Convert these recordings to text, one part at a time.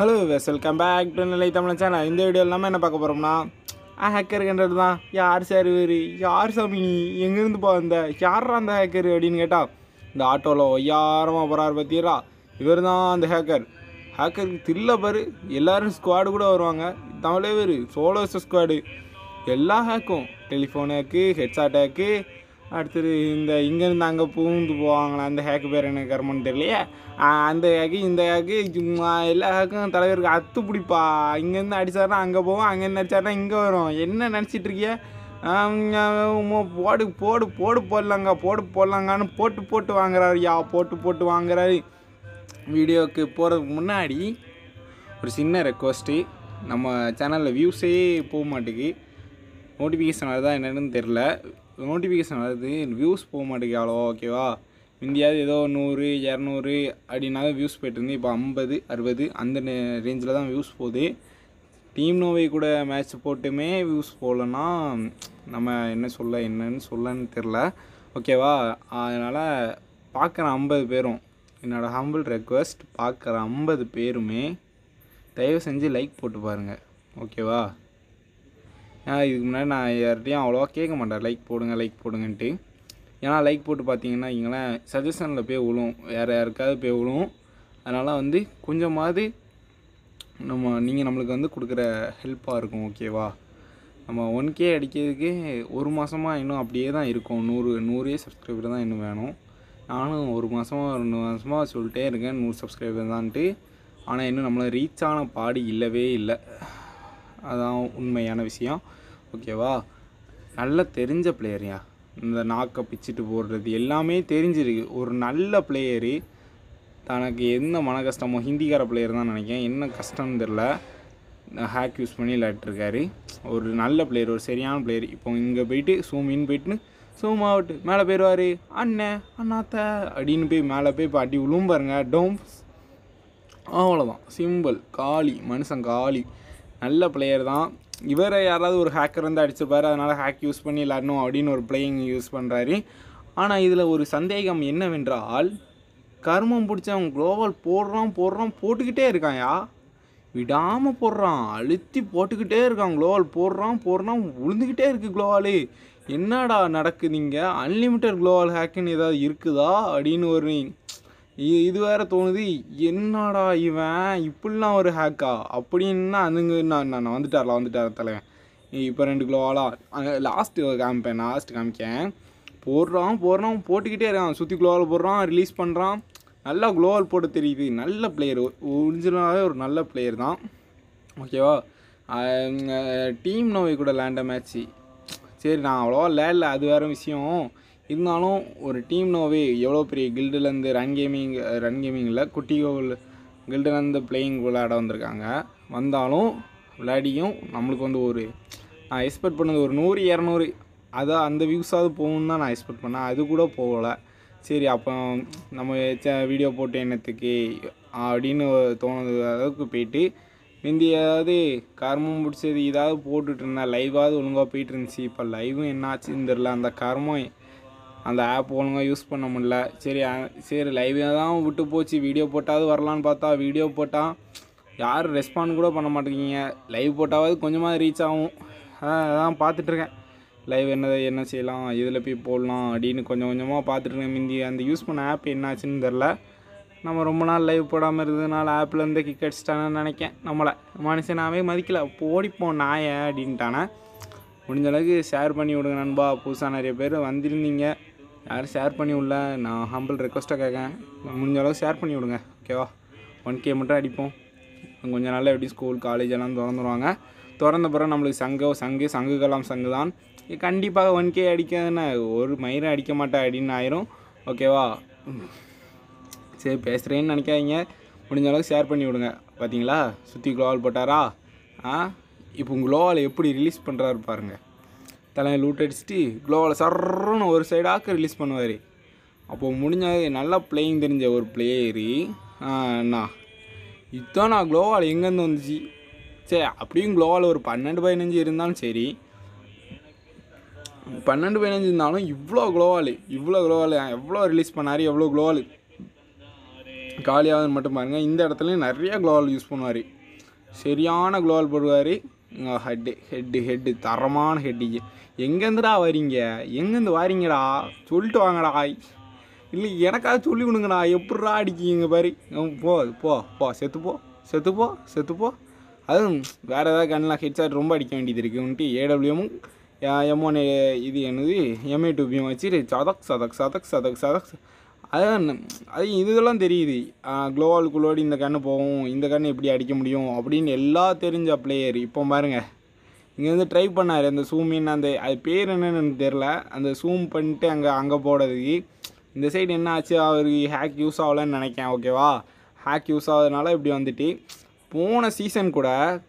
hello வெஸ் welcome back to Nilai Tamizhan channel இந்த video இல்லாமல் என்ன பார்க்க போகிறோம்னா ஆ ஹேக்கருன்றது தான் யார் சார் இவர் யார் சாமி எங்கேருந்து போ அந்த யார் அந்த ஹேக்கர் அப்படின்னு கேட்டால் இந்த ஆட்டோவில் ஒய்யாரமாக போகிறார் பார்த்தீரா இவர் தான் அந்த ஹேக்கர் ஹேக்கருக்கு தில்ல பாரு எல்லோரும் ஸ்குவாடு கூட வருவாங்க தமிழே இவர் சோலோஸ் ஸ்குவாடு எல்லா ஹேக்கும் டெலிஃபோன் ஹேக்கு ஹெட்ஸாட் ஹேக்கு அடுத்தது இந்த இங்கேருந்து அங்கே பூந்து போவாங்களா அந்த ஹேக்கு பேர் எனக்கு கருமன் தெரியலையே அந்த ஹேக்கு இந்த ஹேக்கு எல்லா ஹேக்கும் தலைவருக்கு அத்து பிடிப்பா இங்கேருந்து அடித்தாருனா அங்கே போவோம் அங்கேருந்து அடித்தாருனா இங்கே வரும் என்ன நினச்சிட்டு போடு போடு போடு போடலாங்க போடு போடலாங்கன்னு போட்டு போட்டு வாங்குறாரு யா போட்டு போட்டு வாங்குறாரு வீடியோவுக்கு போகிறதுக்கு முன்னாடி ஒரு சின்ன ரெக்வஸ்ட்டு நம்ம சேனலில் வியூஸே போக மாட்டேங்கு நோட்டிஃபிகேஷன் வரதான் என்னென்னு தெரில நோட்டிஃபிகேஷன் வருது வியூஸ் போக மாட்டேங்குது அவ்வளோ ஓகேவா இந்தியாவது ஏதோ நூறு இரநூறு அப்படின்னாவே வியூஸ் போயிட்டுருந்து இப்போ ஐம்பது அறுபது அந்த ரேஞ்சில் தான் வியூஸ் போகுது டீம் நோவை கூட மேட்ச் போட்டுமே வியூஸ் போகலன்னா நம்ம என்ன சொல்ல என்னன்னு சொல்லன்னு தெரில ஓகேவா அதனால் பார்க்குற ஐம்பது பேரும் என்னோடய ஹம்பிள் ரெக்வஸ்ட் பார்க்குற ஐம்பது பேருமே தயவு செஞ்சு லைக் போட்டு பாருங்கள் ஓகேவா ஏன்னா இதுக்கு முன்னாடி நான் யார்ட்டையும் அவ்வளோவா கேட்க மாட்டேன் லைக் போடுங்க லைக் போடுங்கன்ட்டு ஏன்னா லைக் போட்டு பார்த்தீங்கன்னா இங்கெல்லாம் சஜஷனில் போய் விழும் வேறு யாருக்காவது போய் விழும் அதனால் வந்து கொஞ்சமாவது நம்ம நீங்கள் நம்மளுக்கு வந்து கொடுக்குற ஹெல்ப்பாக இருக்கும் ஓகேவா நம்ம ஒன் கே அடிக்கிறதுக்கு ஒரு மாதமாக இன்னும் அப்படியே தான் இருக்கும் நூறு நூறே சப்ஸ்கிரைபர் தான் இன்னும் வேணும் நானும் ஒரு மாதமாக ரெண்டு மாதமாக சொல்லிட்டே இருக்கேன் நூறு சப்ஸ்கிரைபர் தான்ட்டு ஆனால் இன்னும் நம்மளை ரீச் ஆன பாடி இல்லவே இல்லை அதான் உண்மையான விஷயம் ஓகேவா நல்லா தெரிஞ்ச பிளேயர்யா இந்த நாக்கை பிச்சுட்டு போடுறது எல்லாமே தெரிஞ்சிருக்கு ஒரு நல்ல பிளேயரு தனக்கு என்ன மன கஷ்டமோ ஹிந்திக்கார பிளேயர் தான் நினைக்கிறேன் என்ன கஷ்டம்னு தெரில ஹேக் யூஸ் பண்ணி விளையாட்டுருக்காரு ஒரு நல்ல பிளேயர் ஒரு சரியான பிளேயர் இப்போ இங்கே போயிட்டு சூம் இன் போயிட்டு சூம் அவுட் மேலே போயிடுவார் அண்ணே அண்ணாத்த அப்படின்னு போய் மேலே போய் இப்போ அடி உளும் பாருங்க டோம்ஸ் அவ்வளோதான் சிம்பிள் காளி மனுஷன் காளி நல்ல பிளேயர் தான் இவர் யாராவது ஒரு ஹேக்கர் வந்து அடிச்சிருப்பார் அதனால் ஹேக் யூஸ் பண்ணி விளாடணும் அப்படின்னு ஒரு பிளேயிங் யூஸ் பண்ணுறாரு ஆனால் இதில் ஒரு சந்தேகம் என்னவென்றால் கர்மம் பிடிச்சவன் குளோபல் போடுறான் போடுறான் போட்டுக்கிட்டே இருக்கான்யா விடாமல் போடுறான் அழுத்தி போட்டுக்கிட்டே இருக்கான் குளோவால் போடுறான் போடுறான் விழுந்துக்கிட்டே இருக்குது குளோவாலு என்னடா நடக்குதுங்க அன்லிமிட்டட் குளோவல் ஹேக்குன்னு ஏதாவது இருக்குதா அப்படின்னு ஒரு இது வேற தோணுது என்னடா இவன் இப்படிலாம் ஒரு ஹேக்கா அப்படின்னா அதுங்க நான் நான் வந்துட்டார்ல வந்துட்டார் தலைவன் இப்போ ரெண்டு கிலோ ஆளா லாஸ்ட்டு காமிப்பேன் லாஸ்ட் காமிக்கேன் போடுறான் போடுறான் போட்டுக்கிட்டே இருக்கான் சுற்றி குளோவால் போடுறான் ரிலீஸ் பண்ணுறான் நல்லா குளோவால் போட தெரியுது நல்ல பிளேயர் ஒரிஜினலாகவே ஒரு நல்ல பிளேயர் தான் ஓகேவா டீம் நோய் கூட லேண்ட மேட்ச்சு சரி நான் அவ்வளோவா லேடில் அது வேறு விஷயம் இருந்தாலும் ஒரு டீம்னாவே எவ்வளோ பெரிய கில்டுலேருந்து ரன் கேமிங் ரன் கேமிங்கில் குட்டியோவில் கில்டுலேருந்து பிளேயிங் விளையாட வந்திருக்காங்க வந்தாலும் விளையாடியும் நம்மளுக்கு வந்து ஒரு நான் எக்ஸ்பெக்ட் பண்ணது ஒரு நூறு இரநூறு அதான் அந்த வியூஸாவது போகணுன்னு தான் நான் எக்ஸ்பெக்ட் பண்ணேன் அது கூட போகலை சரி அப்போ நம்ம வீடியோ போட்டு என்னத்துக்கு அப்படின்னு தோணுது அளவுக்கு போயிட்டு முந்தி ஏதாவது கர்மம் பிடிச்சது இதாவது போட்டுட்டு இருந்தேன் லைவாவது ஒழுங்காக போயிட்டு இருந்துச்சு இப்போ லைவும் என்ன ஆச்சுன்னு தெரில அந்த கர்மம் அந்த ஆப் ஒழுங்காக யூஸ் பண்ண முடில சரி சரி லைவே தான் விட்டு போச்சு வீடியோ போட்டாவது வரலான்னு பார்த்தா வீடியோ போட்டால் யாரும் ரெஸ்பாண்ட் கூட பண்ண மாட்டேங்கிங்க லைவ் போட்டாவது கொஞ்சமாக ரீச் ஆகும் அதான் பார்த்துட்ருக்கேன் லைவ் என்னது என்ன செய்யலாம் இதில் போய் போடலாம் அப்படின்னு கொஞ்சம் கொஞ்சமாக பார்த்துட்ருக்கேன் முந்தி அந்த யூஸ் பண்ண ஆப் என்னாச்சுன்னு தெரில நம்ம ரொம்ப நாள் லைவ் போடாமல் இருந்ததுனால ஆப்லேருந்து கிக் அடிச்சிட்டானேன்னு நினைக்கேன் நம்மளை மனுஷனாவே மதிக்கல ஓடிப்போம் நாயை அப்படின்ட்டானே முடிஞ்சளவுக்கு ஷேர் பண்ணி விடுங்க நண்பா புதுசாக நிறைய பேர் வந்திருந்தீங்க யாரும் ஷேர் பண்ணி விடல நான் ஹம்பிள் ரெக்வஸ்ட்டாக கேட்கேன் முடிஞ்ச அளவுக்கு ஷேர் பண்ணி விடுங்க ஓகேவா ஒன் கே மட்டும் அடிப்போம் கொஞ்ச நாளில் எப்படி ஸ்கூல் காலேஜ் எல்லாம் திறந்துருவாங்க திறந்த பிறகு நம்மளுக்கு சங்கம் சங்கு சங்கு கலாம் சங்கு தான் கண்டிப்பாக ஒன் கே அடிக்காதுன்னு ஒரு மயிரை அடிக்க மாட்டேன் அப்படின்னு ஆயிரும் ஓகேவா சரி பேசுகிறேன்னு நினைக்காதீங்க முடிஞ்ச அளவுக்கு ஷேர் பண்ணி விடுங்க பார்த்தீங்களா சுற்றி குளோவால் போட்டாரா ஆ இப்போ குளோவால் எப்படி ரிலீஸ் பண்ணுறாரு பாருங்கள் தலையில் லூட் அடிச்சுட்டு க்ளோவில் சர்றன்னு ஒரு சைடாக ரிலீஸ் பண்ணுவார் அப்போது முடிஞ்சது நல்லா பிளேயிங் தெரிஞ்ச ஒரு பிளேயரு அண்ணா இதுதான் நான் க்ளோவால் எங்கேருந்து வந்துச்சு சரி அப்படியும் க்ளோவால் ஒரு பன்னெண்டு பதினஞ்சு இருந்தாலும் சரி பன்னெண்டு பதினஞ்சு இருந்தாலும் இவ்வளோ க்ளோவால் இவ்வளோ க்ளோவால் எவ்வளோ ரிலீஸ் பண்ணார் எவ்வளோ க்ளோவால் காலியாகுதுன்னு மட்டும் பாருங்கள் இந்த இடத்துலையும் நிறைய க்ளோவால் யூஸ் பண்ணுவார் சரியான க்ளோவால் போடுவார் ஹெட்டு ஹெட்டு ஹெட்டு தரமான ஹெட்டுக்கு எங்கேருந்துடா வரீங்க எங்கேருந்து வாரீங்கடா சொல்லிட்டு வாங்கடா இல்லை எனக்காக சொல்லி கொடுங்கடா எப்படா அடிக்கிங்க பாரு போ போ போ செத்துப்போ செத்துப்போ செத்துப்போ அதுவும் வேறு ஏதாவது கண்ணெலாம் ஹெட்ஷாட் ரொம்ப அடிக்க வேண்டியது இருக்குன்ட்டு ஏடபிள்யூமும் எம் இது என்னது எம்ஏ டூபியும் வச்சு சதக் சதக் சதக் சதக் சதக் அதான் அது இதுதெல்லாம் தெரியுது க்ளோவால் குளோடி இந்த கன்று போகும் இந்த கன்று எப்படி அடிக்க முடியும் அப்படின்னு எல்லா தெரிஞ்ச பிளேயர் இப்போ பாருங்கள் இங்கே வந்து ட்ரை பண்ணார் அந்த சூமின்னு அந்த அது பேர் என்னென்னு தெரில அந்த சூம் பண்ணிட்டு அங்கே அங்கே போடுறதுக்கு இந்த சைடு என்ன ஆச்சு அவருக்கு ஹேக் யூஸ் ஆகலன்னு நினைக்கேன் ஓகேவா ஹேக் யூஸ் ஆகுதுனால இப்படி வந்துட்டு போன சீசன் கூட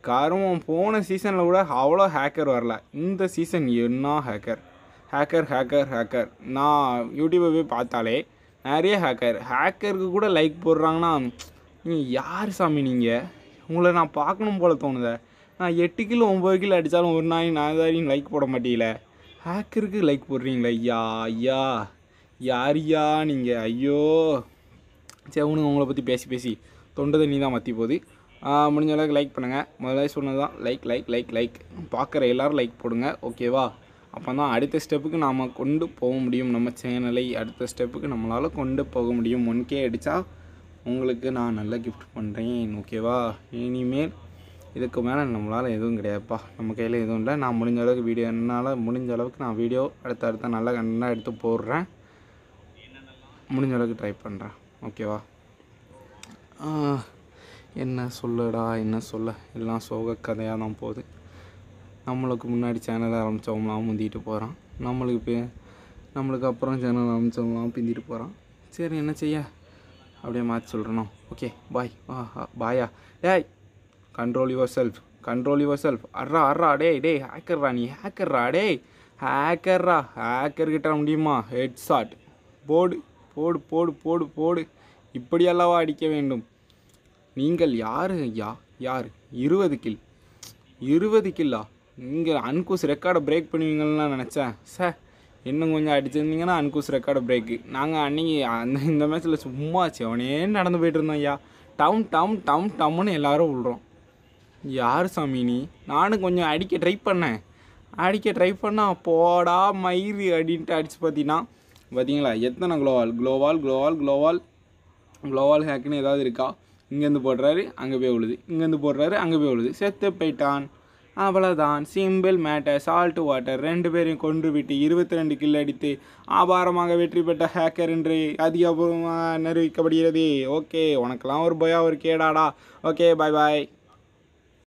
கருவம் போன சீசனில் கூட அவ்வளோ ஹேக்கர் வரல இந்த சீசன் என்ன ஹேக்கர் ஹேக்கர் ஹேக்கர் ஹேக்கர் நான் யூடியூப்பை போய் பார்த்தாலே நிறைய ஹேக்கர் ஹேக்கருக்கு கூட லைக் போடுறாங்கன்னா நீங்கள் யார் சாமி நீங்கள் உங்களை நான் பார்க்கணும் போல் தோணுத நான் எட்டு கிலோ ஒம்பது கிலோ அடித்தாலும் ஒரு நாய் நான் தாரியும் லைக் போட மாட்டேங்கல ஹேக்கருக்கு லைக் போடுறீங்களே ஐயா ஐயா யாரியா நீங்கள் ஐயோ சரி உனக்கு உங்களை பற்றி பேசி பேசி தொண்டை தண்ணி தான் மத்தி போகுது முடிஞ்ச அளவுக்கு லைக் பண்ணுங்கள் முதல்ல சொன்னது தான் லைக் லைக் லைக் லைக் பார்க்குற எல்லோரும் லைக் போடுங்க ஓகேவா அப்போ தான் அடுத்த ஸ்டெப்புக்கு நாம் கொண்டு போக முடியும் நம்ம சேனலை அடுத்த ஸ்டெப்புக்கு நம்மளால் கொண்டு போக முடியும் ஒன் கே அடித்தா உங்களுக்கு நான் நல்லா கிஃப்ட் பண்ணுறேன் ஓகேவா இனிமேல் இதுக்கு மேலே நம்மளால் எதுவும் கிடையாதுப்பா நம்ம கையில் எதுவும் இல்லை நான் முடிஞ்ச அளவுக்கு வீடியோ என்னால் முடிஞ்ச அளவுக்கு நான் வீடியோ அடுத்த அடுத்த நல்லா கண்ணாக எடுத்து போடுறேன் முடிஞ்ச அளவுக்கு ட்ரை பண்ணுறேன் ஓகேவா என்ன சொல்லடா என்ன சொல்ல எல்லாம் சோக கதையாக தான் போகுது நம்மளுக்கு முன்னாடி சேனல் ஆரம்பித்தவங்களாம் முந்திட்டு போகிறான் நம்மளுக்கு இப்போ நம்மளுக்கு அப்புறம் சேனல் ஆரம்பித்தவங்களாம் பிந்திட்டு போகிறான் சரி என்ன செய்ய அப்படியே மாற்றி சொல்கிறனோ ஓகே பாய் ஆஹா பாயா டேய் control yourself control yourself அட்ரா அட்ரா டே டே ஹேக்கர்ரா நீ ஹேக்கர்ரா டே ஹேக்கர்ரா ஹேக்கர் கிட்ட முடியுமா ஹெட் ஷாட் போடு போடு போடு போடு போடு இப்படி அல்லவா அடிக்க வேண்டும் நீங்கள் யார் யா யார் இருபது கில் இருபது கில்லா இங்கே அன்கூஸ் ரெக்கார்டை பிரேக் பண்ணுவீங்கள்லாம் நினச்சேன் சார் இன்னும் கொஞ்சம் அடிச்சிருந்தீங்கன்னா அன்கூஸ் ரெக்கார்டு பிரேக்கு நாங்கள் அன்னைக்கு அந்த இந்த மேட்ச்சில் சும்மா செவனே நடந்து போயிட்டு இருந்தோம் ஐயா டவுன் டவுன் டவுன் டம்னு எல்லோரும் விழுறோம் யார் சாமி நீ நானும் கொஞ்சம் அடிக்க ட்ரை பண்ணேன் அடிக்க ட்ரை பண்ணால் போடா மயிறு அப்படின்ட்டு அடித்து பார்த்தீங்கன்னா பார்த்தீங்களா எத்தனை குளோவால் க்ளோவால் க்ளோவால் க்ளோவால் க்ளோவால் ஹேக்குன்னு ஏதாவது இருக்கா இங்கேருந்து போடுறாரு அங்கே போய் விழுது இங்கேருந்து போடுறாரு அங்கே போய் விழுது செத்து போயிட்டான் அவ்வளோதான் சிம்பிள் மேட்டர் சால்ட் வாட்டர் ரெண்டு பேரையும் கொன்று விட்டு இருபத்தி ரெண்டு கில் அடித்து ஆபாரமாக வெற்றி பெற்ற ஹேக்கர் என்று அதிகபூர்வமாக நிரூபிக்கப்படுகிறது ஓகே உனக்கெல்லாம் ஒரு பயம் ஒரு கேடாடா ஓகே பாய் பாய்